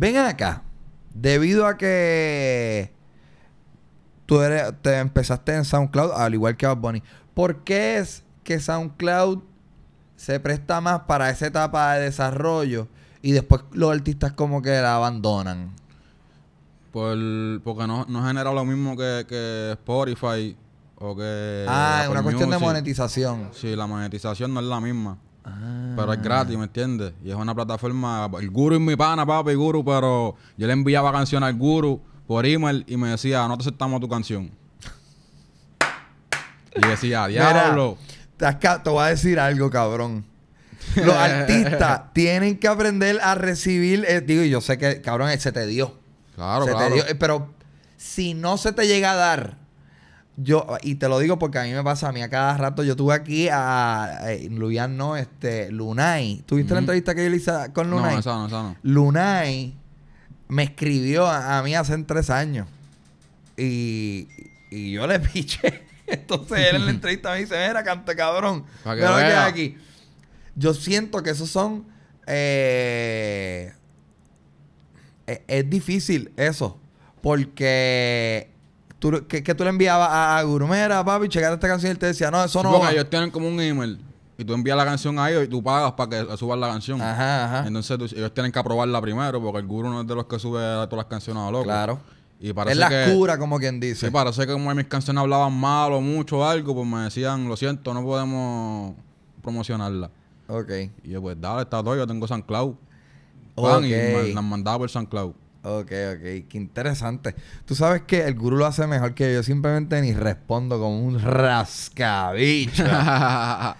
Ven acá. Debido a que tú te empezaste en SoundCloud, al igual que Bad Bunny, ¿por qué es que SoundCloud se presta más para esa etapa de desarrollo y después los artistas como que la abandonan? porque no, no genera lo mismo que, Spotify o que... Ah, es una cuestión de monetización. Sí, la monetización no es la misma. Pero es gratis, ¿me entiendes? Y es una plataforma. El guru es mi pana, papi, guru, pero yo le enviaba canción al guru por email y me decía, no te aceptamos tu canción. y decía, diablo. Mira, te, voy a decir algo, cabrón. Los artistas tienen que aprender a recibir. Eh, digo, yo sé que, cabrón, se te dio. Claro, claro. Eh, pero si no se te llega a dar, yo, y te lo digo porque a mí me pasa, a mí a cada rato, yo tuve aquí a, a no, este, Lunay. ¿Tuviste la entrevista que yo hice con Lunay? No, no, no. Lunay me escribió a, mí hace tres años. Y, y yo le piché. Entonces él en la entrevista me dice, mira, cante cabrón. pero aquí. Yo siento que esos son... Eh, e, es difícil eso. Porque que, tú le enviabas a, a Guru, papi, checate esta canción y él te decía, no, eso no. Porque ellos tienen como un email. Y tú envías la canción a ellos y tú pagas para que suban la canción. Ajá, ajá. Entonces ellos tienen que aprobarla primero porque el guru no es de los que sube todas las canciones a loco. Claro. Y parece es la cura, como quien dice. Sí, parece que como mis canciones hablaban mal o mucho o algo, pues me decían, lo siento, no podemos promocionarla. Ok. Y yo, pues dale, está todo, yo tengo San Cloud. Y me, mandaba el San Cloud. Ok, ok, qué interesante. Tú sabes que el gurú lo hace mejor que yo, simplemente ni respondo como un rascabicho.